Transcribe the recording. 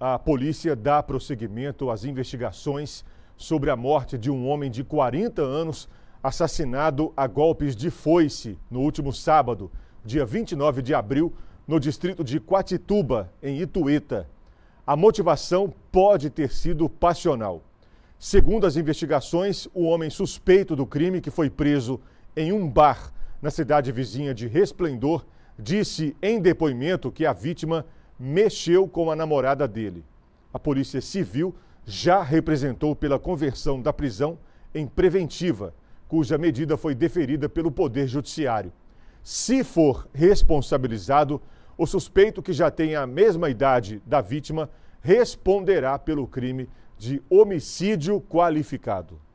a polícia dá prosseguimento às investigações sobre a morte de um homem de 40 anos assassinado a golpes de foice no último sábado, dia 29 de abril, no distrito de Quatituba, em Itueta. A motivação pode ter sido passional. Segundo as investigações, o homem suspeito do crime, que foi preso em um bar na cidade vizinha de Resplendor, disse em depoimento que a vítima mexeu com a namorada dele. A Polícia Civil já representou pela conversão da prisão em preventiva, cuja medida foi deferida pelo Poder Judiciário. Se for responsabilizado, o suspeito que já tem a mesma idade da vítima responderá pelo crime de homicídio qualificado.